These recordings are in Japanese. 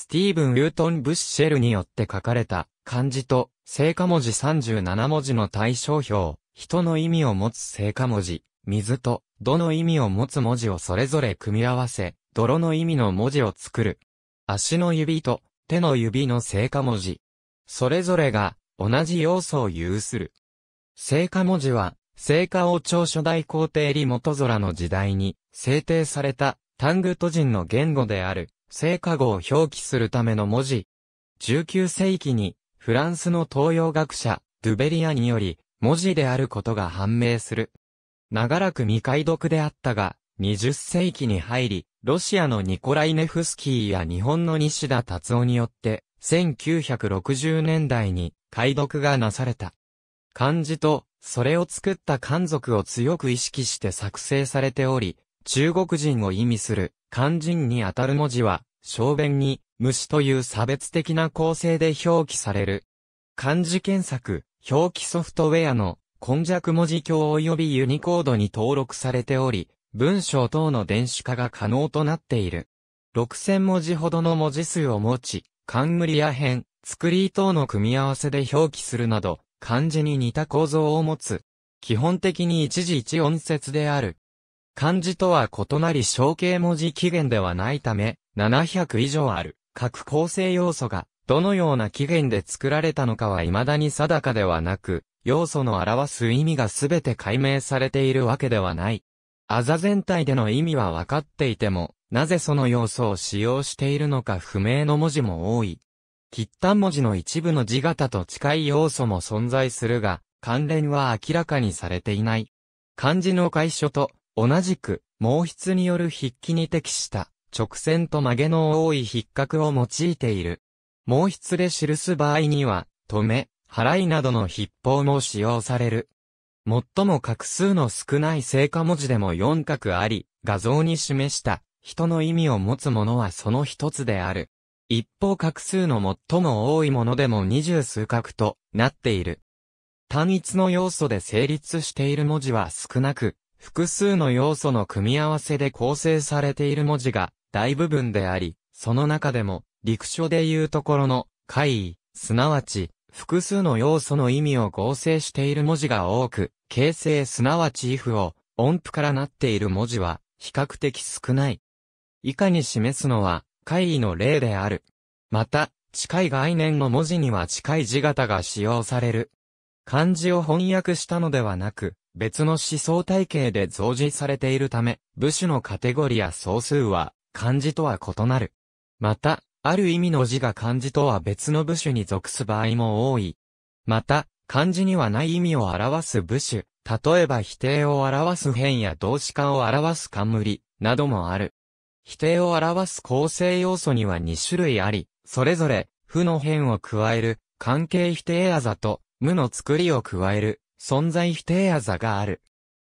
スティーブン・ルートン・ブッシェルによって書かれた漢字と聖火文字37文字の対象表、人の意味を持つ聖火文字、水と土の意味を持つ文字をそれぞれ組み合わせ、泥の意味の文字を作る。足の指と手の指の聖火文字。それぞれが同じ要素を有する。聖火文字は、聖火王朝初代皇帝ト元空の時代に制定されたタングト人の言語である。聖果号を表記するための文字。19世紀に、フランスの東洋学者、ドゥベリアにより、文字であることが判明する。長らく未解読であったが、20世紀に入り、ロシアのニコライネフスキーや日本の西田達夫によって、1960年代に解読がなされた。漢字と、それを作った漢族を強く意識して作成されており、中国人を意味する漢字にあたる文字は、小便に、虫という差別的な構成で表記される。漢字検索、表記ソフトウェアの、根弱文字鏡及びユニコードに登録されており、文章等の電子化が可能となっている。6000文字ほどの文字数を持ち、冠や辺、作り等の組み合わせで表記するなど、漢字に似た構造を持つ。基本的に一字一音節である。漢字とは異なり象形文字起源ではないため、700以上ある各構成要素がどのような起源で作られたのかは未だに定かではなく、要素の表す意味が全て解明されているわけではない。あざ全体での意味は分かっていても、なぜその要素を使用しているのか不明の文字も多い。喫っ文字の一部の字型と近い要素も存在するが、関連は明らかにされていない。漢字の解書と同じく、毛筆による筆記に適した直線と曲げの多い筆格を用いている。毛筆で記す場合には、止め、払いなどの筆法も使用される。最も画数の少ない成果文字でも4画あり、画像に示した人の意味を持つものはその一つである。一方画数の最も多いものでも二十数画となっている。単一の要素で成立している文字は少なく、複数の要素の組み合わせで構成されている文字が大部分であり、その中でも、陸書でいうところの、解意、すなわち、複数の要素の意味を合成している文字が多く、形成すなわち if を音符からなっている文字は比較的少ない。以下に示すのは、解意の例である。また、近い概念の文字には近い字型が使用される。漢字を翻訳したのではなく、別の思想体系で増持されているため、部首のカテゴリや総数は漢字とは異なる。また、ある意味の字が漢字とは別の部首に属す場合も多い。また、漢字にはない意味を表す部首、例えば否定を表す変や動詞化を表す冠、などもある。否定を表す構成要素には2種類あり、それぞれ、負の変を加える、関係否定あざと、無の作りを加える、存在否定技がある。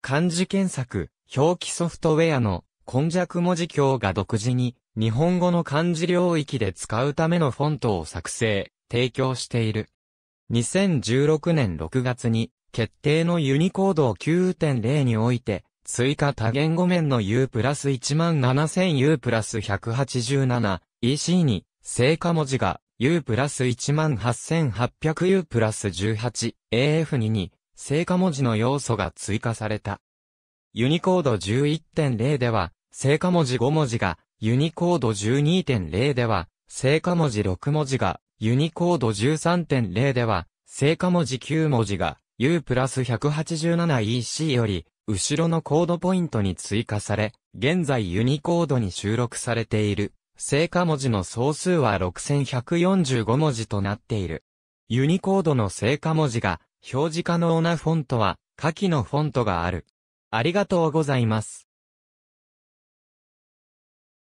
漢字検索、表記ソフトウェアの、根弱文字鏡が独自に、日本語の漢字領域で使うためのフォントを作成、提供している。2016年6月に、決定のユニコード9.0において、追加多言語面の U プラス 17000U プラス 187EC に、成果文字が U プラス 18800U プラス 18AF2 に成果文字の要素が追加された。ユニコード11.0では、成果文字5文字が、ユニコード12.0では、成果文字6文字が、ユニコード13.0では、成果文字9文字が、U プラス 187EC より、後ろのコードポイントに追加され、現在ユニコードに収録されている、成果文字の総数は6145文字となっている。ユニコードの成果文字が表示可能なフォントは、下記のフォントがある。ありがとうございます。